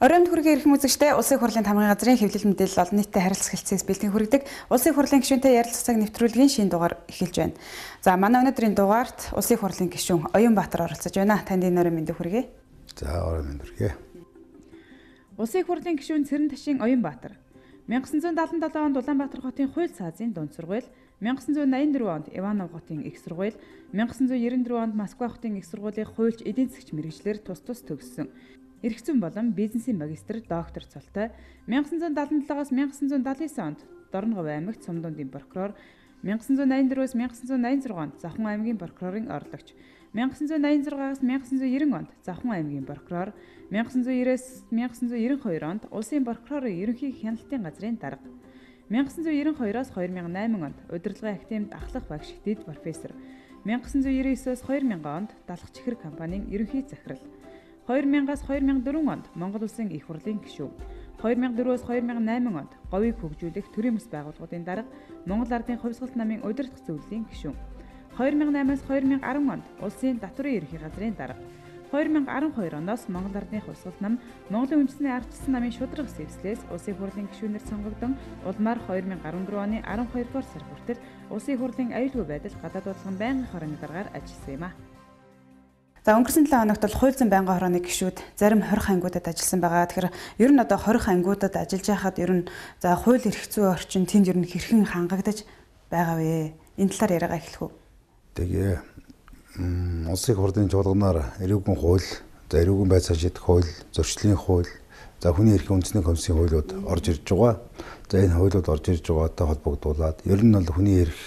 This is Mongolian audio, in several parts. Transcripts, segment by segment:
Оройн хүргийн эрхэм үзэгчтэй Улсын хурлын тамгын газрын хэвлэл мэдээлэл олон нийтэд харилцагчсээс бэлтгэн хүргэдэг Улсын хурлын гишүүнтэй ярилццаг нэвтрүүлгийн шин дугаар эхэлж байна. За манай өнөөдрийн дугаарт Улсын хурлын гишүүн Оюн Баатар оролцож байна. Танд энэ өрөө мэндийг хүргэе. За оройн мэнд хүргэе. Улсын хурлын гишүүн Цэрэн Ташийн Оюн Баатар 1977 онд Улаанбаатар хотын хууль цаазын дунд сургууль 1984 онд Иванов хотын их сургууль, 1994 онд Москва хотын их сургуулийн хуульч эдийн засгч мэрэгчлэр тус тус төгссөн эрэгцэн болон бизнесийн магистр доктор цолтой 1977-аас 1979 онд Дорногов аймагт Сумдундын прокурор 1984-өөс 1986 онд Завхан аймгийн прокурорын орлогч 1986-аас 1990 онд Завхан аймгийн прокурор 1990-ээс 1992 онд улсын прокурорын ерөнхий хяналтын газрын дарга 1992-оос 2008 онд удирдлагын академид ахлах багш дэд профессор 1999-оос 2000 онд Далах чихэр компанийн ерөнхий захирал 1999 2000-аас 2004 онд Монгол улсын их хурлын гишүүн, 2004-өөс 2008 онд говийг хөгжүүлэх төрийн бас байгууллагуудын дарга Монгол Ардын Хувьсгалт намын удирдах зөвлөлийн гишүүн, 2008-аас 2010 онд улсын татварын ерөнхий газрын дарга 2012 оноос Монгол Ардны хувьсгалт нам Монголын үндэсний ардчилсан намын шудраг сэвслээс Улсын хурлын гишүүнээр сонгогдсон улмаар 2014 оны 12 дугаар сар хүртэл Улсын хурлын аюулгүй байдал гадаад бодлогын байнгын хорон дараагаар ажилласан юм а. За өнгөрсөн 7 хоногт бол хууль зүйн байнгын хорооны гишүүд зарим 20 ангиудад ажилласан байгаа. Тэгэхээр ер нь одоо 20 ангиудад ажиллаж байхад ер нь за хууль эрх зүйн орчин тэнд ер нь хэрхэн хангагдаж байгаа вэ? Энэ талаар яриагаа эхлэх үү. Тэгээ улсын хурлын чуулганаар эрүүгийн хууль, за эрүүгийн байц ашигт хууль, зөрчлийн хууль, за хүний эрхийн үндэсний комиссын хуулиуд орж ирж байгаа. За энэ хуулиуд орж ирж байгаатай холбогдуулаад ер нь бол хүний эрх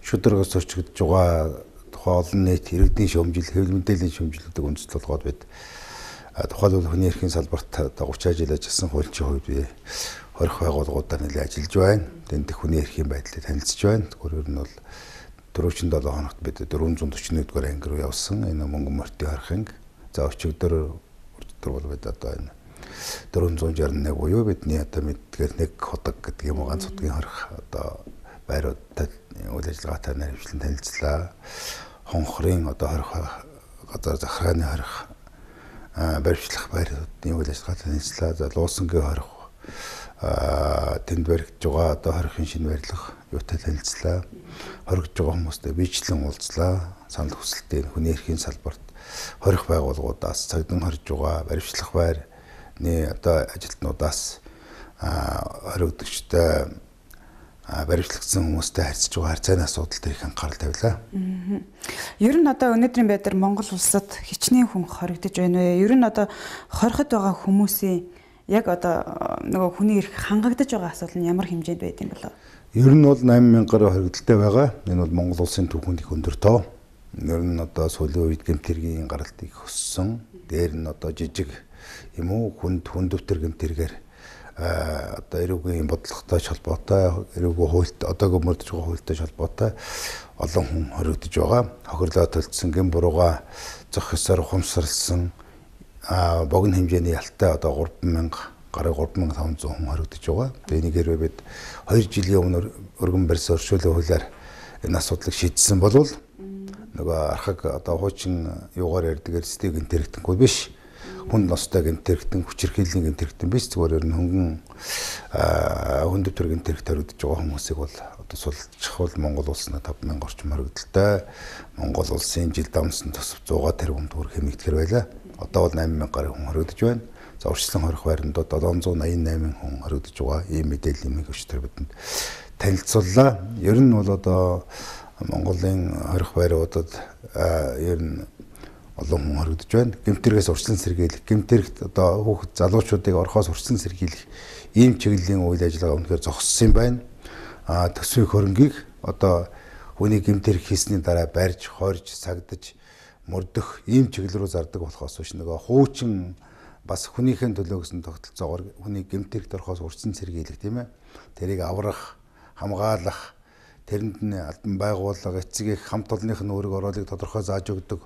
шүдрэгс зөрчигдөж байгаа тухай олон нийт иргэдийн шөмжил, хэвлэл мэдээллийн шөмжлүүдэд үндэслэл болгоод бид тухайлбал хүний эрхийн салбарт 30 жил ажилласан хуульчийн хувьд би 20 байгууллагуудаар нэлээд ажиллаж байна. Тэнд хүний эрхийн байдлыг танилцж байна. Тэгвэр ер нь бол 47 хоногт бид 441-р анги руу явсан. Энэ Мөнгөн морьтын хархинг. За өчигдөр өдөр бол бид одоо энэ 461 буюу бидний одоо мэдгээр нэг ходог гэдэг юм уу ганц удгийн хорих одоо байруудад үйл ажиллагаатай наривчлан танилцлаа хонхрын одоо хорих одоо захааны хорих баримтлах байрны үйл ажиллагаатаа нийслээ залууснгийн хорих тэнд баригдж байгаа одоо хорихын шинэ барилга юутай танилцлаа хоригдж байгаа хүмүүстэй бичлэн уулзлаа санал хүсэлтийн хүний эрхийн салбарт хорих байгууллагуудаас цагдан хорж байгаа баримтлах байрны одоо ажилтнуудаас хоригдогчтой баримтлагдсан хүмүүстэй харьцаж байгаа харьцааны асуудал дээр их анхаарал тавилаа. Ер нь одоо өнөөдрийн байдлаар Монгол улсад хичнээн хүн хоригдож байна вэ? Ер нь одоо хорход байгаа хүмүүсийн яг одоо нөгөө хүний эрх хангагдаж байгаа асуудал нь ямар хэмжээнд байд юм болов? Ер нь бол 8000 гаруй хоригдолтой байгаа. Энэ бол Монгол улсын түүхэнд их өндөр тоо. Ер нь одоо сүүлийн үед гэмтэргийн гаралт их өссөн. Дээр нь одоо жижиг юм уу хүнд хүндөвтөр гэмтэргээр Э, одоо эрүүгийн бодлоготой холбоотой, эрүүгийн хуульт одоогийн мөрдөж байгаа хуультай холбоотой олон хүн хоригдож байгаа. Хохирлоо төлцсөн гин бурууга зөх ёсоор ухамсарлсан богино хэмжээний ялтай одоо 3000 гараг 3500 хүн хоригдож байгаа. Тэгээ энийг хэрвээ бид 2 жилийн өмнө өргөн барьсан өршөөлийн хуулиар энэ асуудлыг шийдсэн болвол нөгөө архаг одоо хуучин юугаар ярьдгаар стиг энэ тэрэгдэхгүй биш хүн ностой гэмтэрэгтэн хүчирхийллийн гэмтэрэгтэн биш зүгээр ер нь хөнгөн өндөр төр гэмтэрэгтээр үдэж байгаа хүмүүсийг бол одоо сулчхвал Монгол улсна 5000 орчим хоригдолтой Монгол улсын жил дамсан тосв 100 тэрбум төгрөг хэмнэгдэхэр байлаа. Одоо бол 8000 гаруй хүн хоригдож байна. За урьдчилан хорих байрандууд 788 хүн хоригдож байгаа. Ийм мэдээлэл юм өгч төр бидэнд танилцууллаа. Ер нь бол одоо Монголын хорих байруудад ер нь олон хүн хоригдож байна. Гэмтэргээс урьдчилан сэргийлэх, гэмтэрэгт одоо хүүхэд залуучуудыг орхоос урьдчилан сэргийлэх ийм чиглэлийн үйл ажиллагаа өнөхөр зогссон юм байна. А төсвийн хөрөнгийг одоо хүний гэмтэрэг хийсний дараа барьж, хорж, сагдаж, мөрдөх ийм чиглэл рүү зардаг болохоос биш нөгөө хуучин бас хүнийхэн төлөө гэсэн тогтолцоогоор хүний гэмтэрэгт орхоос урьдчилан сэргийлэх тийм ээ. Тэрийг аврах, хамгаалах тэрэнд нь албан байгууллага эцгийг хамт олонных нь өөрийг ороолыг тодорхой зааж өгдөг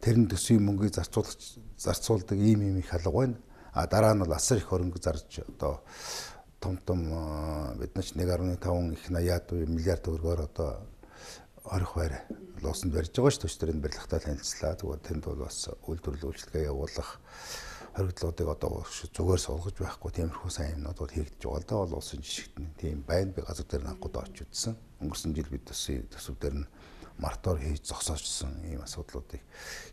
Тэр нь төсвийн мөнгөийг зарцуулагч зарцуулдаг ийм ийм их алга байна. А дараа нь бол асар их хөрөнгө зарж одоо том том бид нар ч 1.5 их 80 миллиард төгрөгөөр одоо орох байр лоосонд барьж байгаа шүү. Төчтөрийн барилгатай танилцлаа. Тэгвэл тэнд бол бас үйлдвэрлэл үйлчлэгээ явуулах хоригдлуудыг одоо зүгээр суулгаж байхгүй тиймэрхүү сайн юмнууд бол хийгдэж байгаа л да бол улсын жишгтэн тийм байна би газар дээр анхудаа очиж үзсэн өнгөрсөн жил бид төсөв төсөв дээр нь мартоор хийж зогсоочсон ийм асуудлуудыг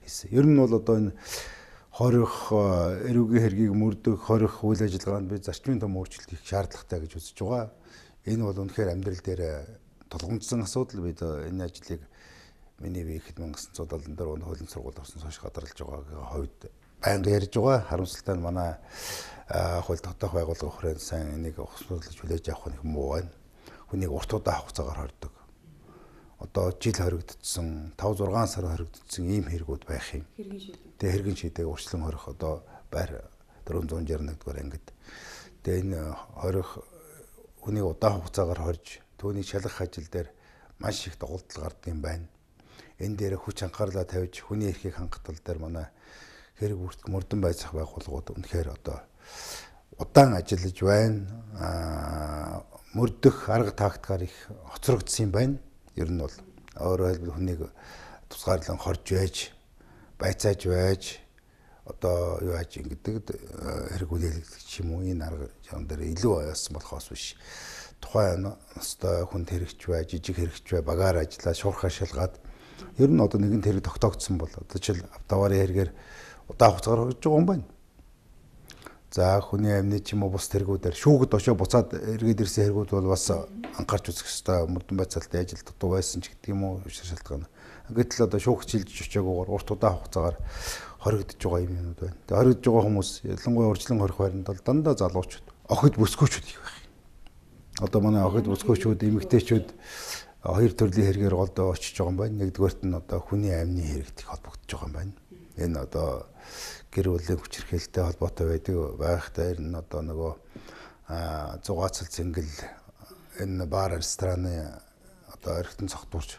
хийсэн. Ер нь бол одоо энэ хорих эрүүгийн хэргийг мөрдөх, хорих үйл ажиллагаанд би зарчмын том өөрчлөлт хийх шаардлагатай гэж үзэж байгаа. Энэ бол үнэхээр амьдрал дээр тулгамдсан асуудал бид энэ ажлыг миний бие ихэд 1970 дээр унд хуулийн сургуульд орсон цааш гадарлаж байгаагийн хувьд байнга ярьж байгаа. Харамсалтай нь манай хууль тогтоох байгууллагын хүрээнд сайн энийг ухсруулж хүлээж авах нь муу байна. Хүнийг урт удаа хугацаагаар хордог одоо жил хоригдсон 5 6 сар хоригдсон ийм хэрэгүүд байх юм. Хэрэгэн шийдэг. Тэгээ хэрэгэн шийдэг урьдчилан хорих одоо байр 461 дугаар ангид. Тэгээ энэ э, хорих үнийг удаан хугацаагаар хорж түүний шалгах ажил дээр маш их доголдол гардаг юм байна. Энэ дээр хүч анхаарлаа тавьж хүний эрхийг хангалттай дээр манай хэрэг бүртгэл мөрдөн байцах байгууллагууд үнэхээр одоо удаан ажиллаж байна. Аа мөрдөх арга тактикаар их хоцрогдсон юм байна ер нь бол өөрөөр хэлбэл хүнийг тусгаарлан хорж байж байцааж байж одоо юу яаж ингэдэг э, хэрэг хүлээлгэдэг ч юм уу энэ арга зам дээр илүү ойлсон болохоос биш тухайн настай хүн хэрэгч бай жижиг хэрэгч бай багаар ажиллаа шуурхаа шалгаад ер нь одоо нэгэн хэрэг тогтоогдсон бол одоо жишээл автоварын хэрэгээр удаан хугацаар хөрж байгаа юм байна За хүний амьны ч юм уу бус тэргүүдээр шүүхэд ошоо буцаад эргээд ирсэн хэрэгүүд бол бас анхаарч үзэх хэрэгтэй мөрдөн байцаалтай ажил дутуу байсан ч гэдэг юм уу шалтгаан. Гэтэл одоо шүүх хилж очиагуугаар урт удаа хугацаагаар хоригдож байгаа юм юмуд байна. Тэгээ хоригдож байгаа хүмүүс ялангуяа урьдчилан хорих байранд бол дандаа залуучууд, охид бүсгүүчүүд их байна. Одоо манай охид бүсгүүчүүд, эмэгтэйчүүд хоёр төрлийн хэрэгээр голдоо очиж байгаа юм байна. Нэгдүгээрт нь одоо хүний амьны хэрэгтэй холбогдож байгаа юм байна энэ одоо гэр бүлийн хүчирхээлтэй холбоотой байдаг байх дээр нь одоо нөгөө зугаацл зингэл энэ бар рестораны одоо эргэтэн цогтурч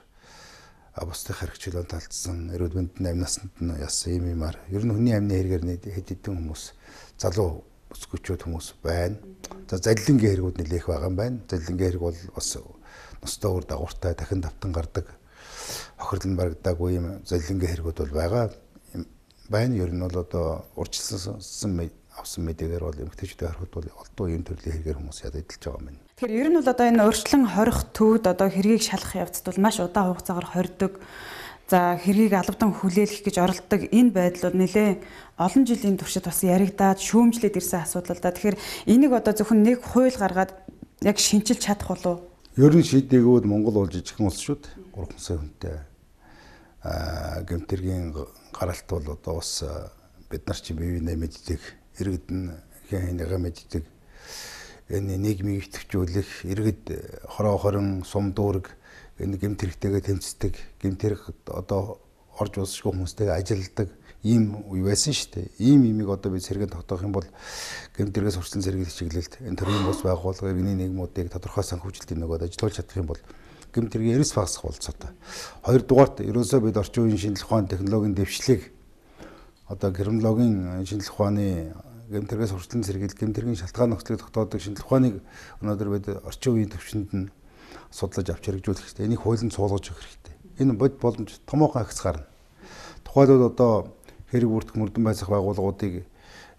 бусдын хэрэгчлөө талцсан эрүүл мэндийн амь насанд нь ясан юм юмар ер нь хүний амины хэрэгээр нэг хэд хэдэн хүмүүс залуу бүсгүүчүүд хүмүүс байна. За заллингийн хэрэгүүд нэлээх байгаа юм байна. Заллингийн хэрэг бол бас ностоо үр дагавартай дахин давтан гардаг. Хохирол нь барагдаагүй юм заллингийн хэрэгүүд бол байгаа байна. Ер нь бол одоо урьдчилсан авсан мэдээгээр бол эмгтээчүүдийн архууд бол олдуу юм төрлийн хэрэгээр хүмүүс яд эдэлж байгаа юм. Тэгэхээр ер нь бол одоо энэ өөрчлөн хорих төвд одоо хэргийг шалах явцд бол маш удаан хугацаагаар хордог. За хэргийг албадан хүлээлгэх гэж оролдог энэ байдал бол нэлээ олон жилийн туршид бас яригдаад шүүмжлээд ирсэн асуудал л да. Тэгэхээр энийг одоо зөвхөн нэг хууль гаргаад яг шинчилж чадах болов уу? Ер нь шийдэгүүд Монгол бол жижигхэн улс шүү дээ. 3 сая хүнтэй. Аа гэмтэргийн гаралт бол одоо бас бид нар чинь бие биенээ мэддэг, иргэд нь хэн хэнийг мэддэг. Энэ нийгмийг идэвхжүүлэх, иргэд э, хороо хорон сум дүүрэг энэ гимт хэрэгтэйгээ тэмцдэг, гимт хэрэг одоо орж уусшгүй хүмүүстэйгээ ажилдаг ийм үе байсан шүү дээ. Ийм имийг одоо бид сэргээн тогтоох юм бол гэмт дээрээс хурцлан сэргийлэх чиглэлд энэ төрлийн бус байгууллага иргэний нэгмүүдийг тодорхой санхүүжилтийн нөгөөд ажилуулж чадах юм бол гэмт хэрэг 90 багсах болцоотой. Хоёрдугаарт ерөөсөө бид орчин үеийн шинжлэх ухааны технологийн дэвшлиг одоо гермологийн шинжлэх ухааны гэмтэргээс хурцлан сэргийл гэмтэргийн шалтгаан нөхцөлийг тогтоодог шинжлэх ухааныг өнөөдөр бид орчин үеийн төвшөнд нь судлаж авч хэрэгжүүлэх хэрэгтэй. Энийг хуулийн цуулгаж өгөх хэрэгтэй. Энэ бод боломж томоохон агц гарна. Тухайлбал одоо хэрэг бүртгэх мөрдөн байцах байгууллагуудыг э,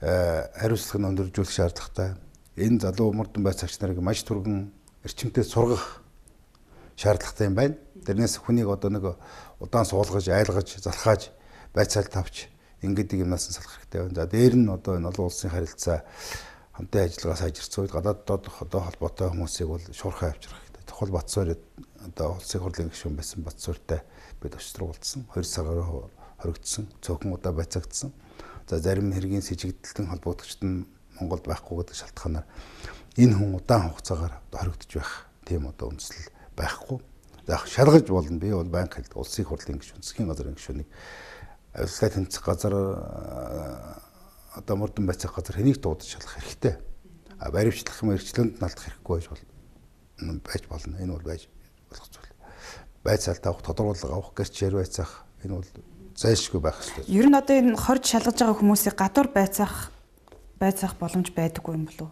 хариуцлага нь өндөржүүлэх шаардлагатай. Энэ залуу мөрдөн байцаагч нарыг маш түргэн эрчимтэй сургах шаардлагатай юм байна. Тэрнээс хүнийг одоо нэг удаан суулгаж, айлгаж, залхааж, байцаал тавч ингэдэг юм насан салах хэрэгтэй байна. За дээр нь одоо энэ олон улсын харилцаа хамтын ажиллагаа сайжирцсан үед гадаадд одоо холбоотой хүмүүсийг бол шуурхай авчрах хэрэгтэй. Тухайл Батцуур одоо улсын хурлын гишүүн байсан Батцууртай бид очрог уулзсан. Хоёр цагаар хоригдсон, цөөхөн удаа байцаагдсан. За зарим хэргийн с ิจ гдэлтэн холбогдогчд нь Монголд байхгүй гэдэг шалтгаанаар энэ хүн удаан хугацаагаар хоригдож байх тийм одоо үндэслэл байхгүй. Яг шалгаж болно. Би бол банк хэлдэг улсын хурлын гишүүн, засгийн газрын гишүүнийг авилслаа тэнцэх газар э, одоо мөрдөн байцах газар хэнийг дуудаж шалгах хэрэгтэй. А баримтлах юм эрчлэнд наалдах хэрэггүй байж болно. байж болно. Энэ бол байж болох зүйл. Байцаалтаа авах тодорхойлол авах гэрч ярь байцах энэ бол зайлшгүй байх хэрэгтэй. Ер нь одоо энэ хорж шалгаж байгаа хүмүүсийг гадуур байцаах байцаах боломж байдаггүй юм болов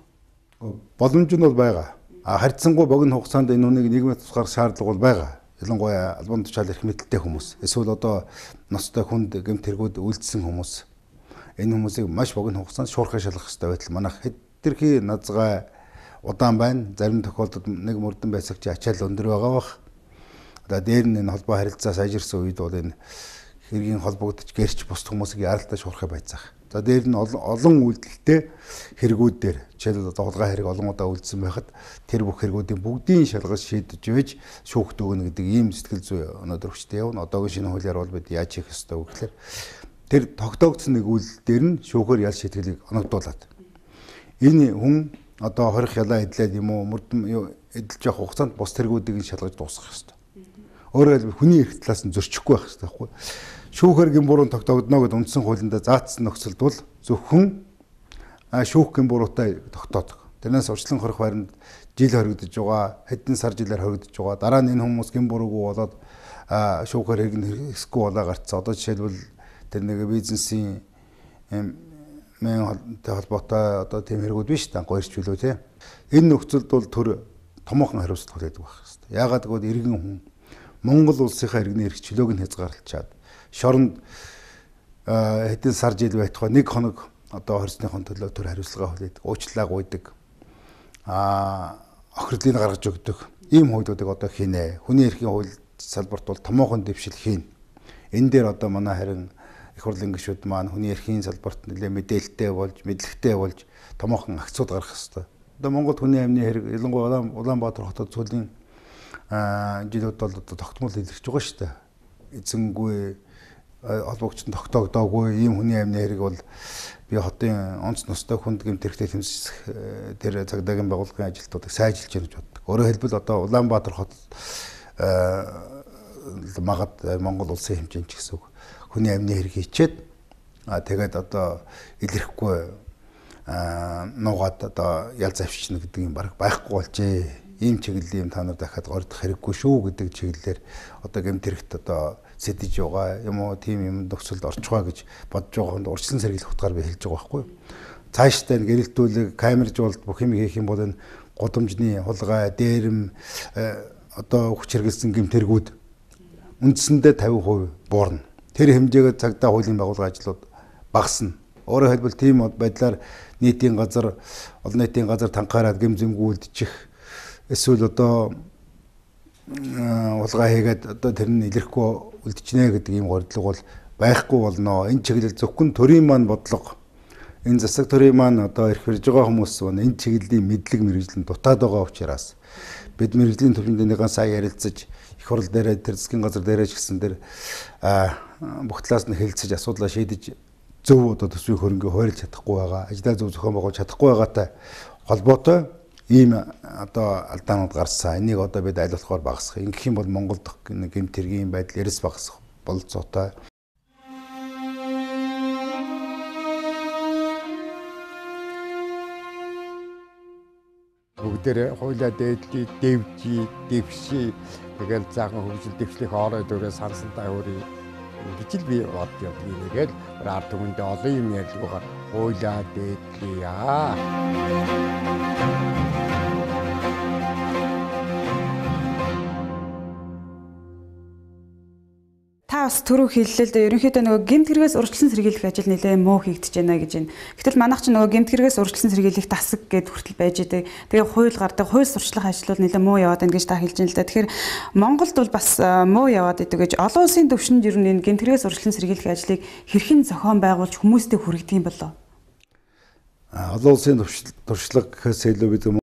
уу? Боломж нь бол байгаа харьцангуй богино хугацаанд энэ үнийг нийгмийн тусгаар шаардлага бол байгаа. Ялангуяа албан тушаал эрх мэдэлтэй хүмүүс эсвэл одоо ностой хүнд гэмт хэрэгүүд үйлдсэн хүмүүс энэ хүмүүсийг маш богино хугацаанд шуурхай шалгах хэрэгтэй байтал манайх хэдэрхий назгаа удаан байна. Зарим тохиолдолд нэг мөрдөн байсагч ачаал өндөр байгаа бах. Одоо дээр нь энэ холбоо харилцаас ажирсан үед бол энэ хэргийн холбогдож гэрч бус хүмүүсийг яралтай шуурхай байцаах. За дээр нь олон үйлдэлтэй хэрэгүүд дээр жишээлбэл одоо хулгай хэрэг олон удаа үлдсэн байхад тэр бүх хэрэгүүдийн бүгдийн шалгаж шийдэж байж шүүхт өгнө гэдэг ийм сэтгэл зүй өнөөдөр хүчтэй явна. Одоогийн шинэ хуулиар бол бид яаж хийх ёстой вэ гэхээр тэр тогтоогдсон нэг үйлдэл дээр нь шүүхээр ял шийтгэлийг оногдуулад энэ хүн одоо хорих ялаа эдлээд юм уу мөрдөн эдэлж явах хугацаанд бус тэргүүдийг нь шалгаж дуусгах ёстой. Өөрөөр хэлбэл хүний эрх талаас нь зөрчихгүй байх хэрэгтэй байхгүй юу? шүүхээр гимбуруу тогтоогдно гэдэг үндсэн хуулиндаа заасан нөхцөлд бол зөвхөн шүүх гимбуруутай тогтоодог. Тэрнээс урьдчилан хорих байранд жил хоригдож байгаа, хэдэн сар жилээр хоригдож байгаа. Дараа нь энэ хүмүүс гимбуруугүй болоод шүүхээр хэрэг нь хэсгүй болоо гарцсан. Одоо жишээлбэл тэр нэг бизнесийн мэнтэй холбоотой одоо тийм хэрэгүүд биш данго ирчүүлөө тий. Энэ нөхцөлд бол төр томоохон хариуцлага хүлээдэг байх хэвээр. Яагаад гэвэл иргэн хүн Монгол улсынхаа иргэний эрх чөлөөг нь хязгаарлалчаад шоронд хэдэн сар жил байхгүй нэг хоног одоо хорсныхон төлөө төр хариуцлага хүлээдэг, уучлалаа гуйдаг. Аа охирлыг гаргаж өгдөг. Ийм хуйлуудыг одоо хийнэ. Хүний эрхийн хууль салбарт бол томоохон дэвшил хийн. Энэ дээр одоо манай харин их хурлын гишүүд маань хүний эрхийн салбарт нэлээ мэдээлэлтэй болж, мэдлэгтэй болж томоохон акцууд гаргах хэрэгтэй. Одоо Монгол хүний амны хэрэг ялангуяа Улаанбаатар хотод сүүлийн жилүүд бол одоо тогтмол илэрч байгаа шүү дээ. Эзэнгүй Э, олбогчд нь тогтоогдоогүй ийм хүний амины хэрэг бол би хотын онц ностой хүнд гэмт хэрэгтэй тэмцэх тэр э, цагдаагийн байгууллагын ажилтнуудыг сайжилж яа гэж боддог. Өөрөөр хэлбэл одоо Улаанбаатар хот э, магад Монгол улсын хэмжээнд ч гэсэн хүний амины хэрэг хийчээд тэгээд одоо илэрхгүй нуугаад одоо ял завшчихна гэдэг юм баг байхгүй болжээ. Ийм чиглэлийн юм та нар дахиад гордох хэрэггүй шүү гэдэг чиглэлээр одоо гэмт хэрэгт одоо сэтэж байгаа юм уу тийм юм нөхцөлд орж байгаа гэж бодож байгаанд урьдчилан сэргийлэх утгаар би хэлж байгаа байхгүй. Цаашдаа энэ гэрэлтүүлэг, камержуулалт бүх юм хийх юм бол энэ гудамжны хулгай, дээрэм э, одоо хүч хэрэгэлсэн гэмтэргүүд үндсэндээ 50% буурна. Тэр хэмжээгээр цагдаа хуулийн байгууллагын ажлууд багасна. Өөрөөр хэлбэл тийм байдлаар нийтийн газар, олон нийтийн газар танхаараад гэмзэмгүүлдчих эсвэл одоо э, улгаа хийгээд одоо тэр нь илэрхгүй үлдчихнэ гэдэг ийм гордлог бол байхгүй болно. Энэ чиглэл зөвхөн төрийн маань бодлого энэ засаг төрийн маань одоо ирэх хэрж байгаа хүмүүс байна. Энэ чиглэлийн мэдлэг мэрэгжлийн дутаад байгаа учраас бид мэрэгжлийн төвлөндөө нэгэн сая ярилцаж их хурл дээр тэр засгийн газар дээрээ ч гэсэн тэр бүх талаас нь хэлэлцэж асуудлаа шийдэж зөв одоо төсвийн хөрөнгө хуваарлж чадахгүй байгаа. Ажлаа зөв зохион байгуулж чадахгүй байгаатай холбоотой ийм одоо алдаанууд гарсан. Энийг одоо бид аль болохоор багасгах. Ингэх юм бол Монгол дахь гэмт хэргийн байдал эрс багасгах болцоотой. Бүгдээрээ хуулиа дээдлийг дэвжи, дэвши тэгэл заахан хөвсөл дэвшлэх хоорой дөрөө сансантай өөрийн гэж л би бод юм. Нэгээл ард түмэндээ олон юм ярьж байгаа. Хуулиа дээдлийа. та бас түрүү хэллээ л дээ ерөнхийдөө нөгөө гимт хэрэгээс урьдчилан сэргийлэх ажил нэлээ муу хийгдэж байна гэж байна. Гэтэл манайх чинь нөгөө гимт хэрэгээс урьдчилан сэргийлэх тасаг гэдээ хүртэл байж байгаа. Тэгээ хууль гардаг, хууль сурчлах ажлууд нэлээ муу яваад байна гэж та хэлж байна л дээ. Тэгэхээр Монголд бол бас муу яваад идэг гэж олон улсын төвшөнд ер нь энэ гимт хэрэгээс урьдчилан сэргийлэх ажлыг хэрхэн зохион байгуулж хүмүүстээ хүргэдэг юм болов? Олон улсын туршлага хэсэлүү бид